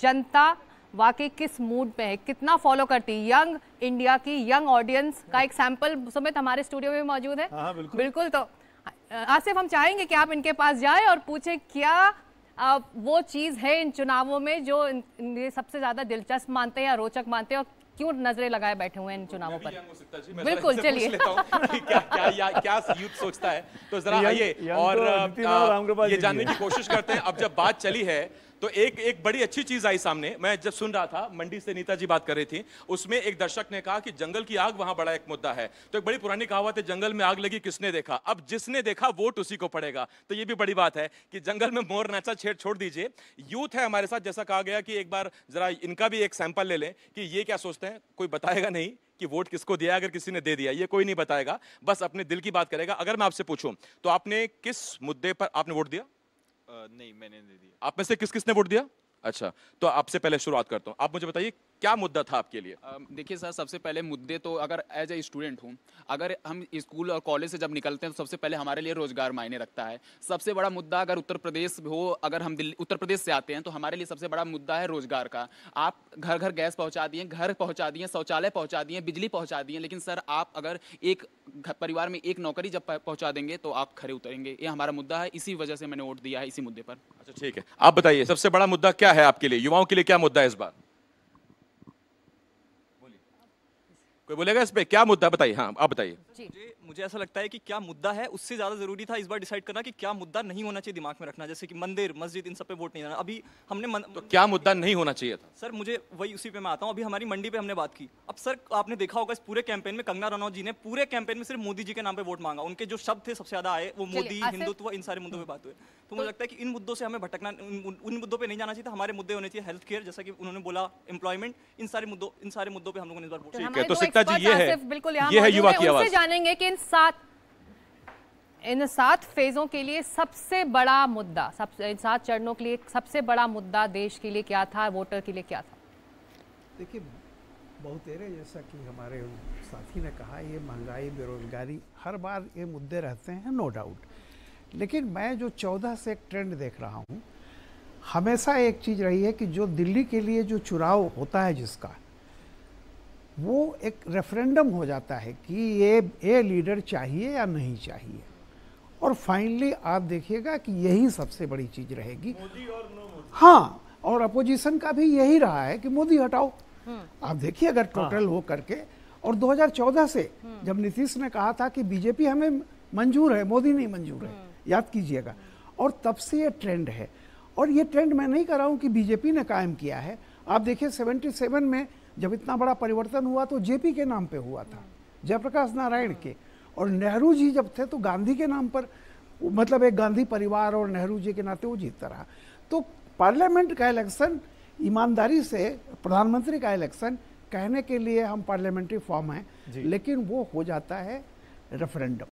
जनता वाकई किस मूड पे है कितना फॉलो करती है यंग इंडिया की यंग ऑडियंस का एक सैंपल समेत हमारे स्टूडियो में मौजूद है हाँ, हाँ, बिल्कुल।, बिल्कुल तो आसिफ हम चाहेंगे कि आप इनके पास जाएं और पूछें क्या आ, वो चीज़ है इन चुनावों में जो इन, इन, सबसे ज़्यादा दिलचस्प मानते हैं या रोचक मानते हैं और क्यों नजरें लगाए बैठे हुए हैं इन चुनावों पर बिल्कुल चलिए क्या क्या यूथ सोचता है तो जरा आइए और तो ये जानने की कोशिश करते हैं अब जब बात चली है तो एक एक बड़ी अच्छी चीज़ आई सामने मैं जब सुन रहा था मंडी से नीता जी बात कर रही थी उसमें एक दर्शक ने कहा कि जंगल की आग वहां बड़ा एक मुद्दा है तो एक बड़ी पुरानी कहावत है जंगल में आग लगी किसने देखा अब जिसने देखा वोट उसी को पड़ेगा तो ये भी बड़ी बात है कि जंगल में मोर नाचा छेड़ छोड़ दीजिए यूथ है हमारे साथ जैसा कहा गया कि एक बार जरा इनका भी एक सैंपल ले लें कि ये क्या सोचते हैं कोई बताएगा नहीं कि वोट किसको दिया अगर किसी ने दे दिया ये कोई नहीं बताएगा बस अपने दिल की बात करेगा अगर मैं आपसे पूछूं तो आपने किस मुद्दे पर आपने वोट दिया नहीं मैंने नहीं दिया आप में से किस किसने वोट दिया अच्छा तो आपसे पहले शुरुआत करता हूँ आप मुझे बताइए क्या मुद्दा था आपके लिए देखिए सर सबसे पहले मुद्दे तो अगर एज ए स्टूडेंट हूँ अगर हम स्कूल और कॉलेज से जब निकलते हैं तो सबसे पहले हमारे लिए रोजगार मायने रखता है सबसे बड़ा मुद्दा अगर उत्तर प्रदेश हो अगर हम दिल्ली उत्तर प्रदेश से आते हैं तो हमारे लिए सबसे बड़ा मुद्दा है रोजगार का आप घर घर गैस पहुँचा दिए घर पहुँचा दिए शौचालय पहुँचा दिए बिजली पहुँचा दिए लेकिन सर आप अगर एक परिवार में एक नौकरी जब पहुंचा देंगे तो आप खड़े उतरेंगे ये हमारा मुद्दा है इसी वजह से मैंने वोट दिया है इसी मुद्दे पर अच्छा ठीक है आप बताइए सबसे बड़ा मुद्दा क्या है आपके लिए युवाओं के लिए क्या मुद्दा है इस बार कोई बोलेगा इस पे क्या मुद्दा बताइए हाँ आप बताइए मुझे ऐसा लगता है कि क्या मुद्दा है उससे ज़्यादा ज़रूरी था इस बार डिसाइड करना कि क्या मुद्दा नहीं होना चाहिए दिमाग में रखना जैसे कि मंदिर मस्जिद इन सब पे वोट नहीं देना अभी हमने मन... तो क्या मुद्दा नहीं होना चाहिए था सर मुझे वही उसी पे मैं आता हूँ अभी हमारी मंडी पे हमने बात की अब सर आपने देखा होगा इस पूरे कैंपेन में कंगना रनौत जी ने पूरे कैंपेन में सिर्फ मोदी जी के नाम पर वोट मांगा उनके जो शब्द थे सबसे ज़्यादा आए वो मोदी हिंदुत्व इन सारे मुद्दों पर बात हुए तो मुझे तो- लगता है कि इन मुद्दों से हमें भटकना उन मुद्दों पर नहीं जाना चाहिए हमारे मुद्दे होने चाहिए हेल्थ केयर जैसा कि उन्होंने बोला एम्प्लॉयमेंट इन सारे मुद्दों इन सारे मुद्दों पर हम लोगों ने इस बार वोट तो ठीक है तो एकता जी ये है बिल्कुल ये है युवा की आवाज जानेंगे कि इन सात इन सात फेज़ों के लिए सबसे बड़ा मुद्दा सबसे इन सात चरणों के लिए सबसे बड़ा मुद्दा देश के लिए क्या था वोटर के लिए क्या था देखिए बहुत तेरे जैसा कि हमारे साथी ने कहा ये महंगाई बेरोजगारी हर बार ये मुद्दे रहते हैं नो डाउट लेकिन मैं जो चौदह से एक ट्रेंड देख रहा हूँ हमेशा एक चीज़ रही है कि जो दिल्ली के लिए जो चुनाव होता है जिसका वो एक रेफरेंडम हो जाता है कि ये ये लीडर चाहिए या नहीं चाहिए और फाइनली आप देखिएगा कि यही सबसे बड़ी चीज रहेगी हाँ और अपोजिशन का भी यही रहा है कि मोदी हटाओ हम्म। आप देखिए अगर टोटल हाँ। वो करके और 2014 से हम्म। जब नीतीश ने कहा था कि बीजेपी हमें मंजूर है मोदी नहीं मंजूर है हम्म। याद कीजिएगा और तब से ये ट्रेंड है और ये ट्रेंड मैं नहीं कर रहा हूँ कि बीजेपी ने कायम किया है आप देखिए 77 में जब इतना बड़ा परिवर्तन हुआ तो जेपी के नाम पे हुआ था जयप्रकाश नारायण के और नेहरू जी जब थे तो गांधी के नाम पर मतलब एक गांधी परिवार और नेहरू जी के नाते वो जीतता रहा तो पार्लियामेंट का इलेक्शन ईमानदारी से प्रधानमंत्री का इलेक्शन कहने के लिए हम पार्लियामेंट्री फॉर्म हैं लेकिन वो हो जाता है रेफरेंडम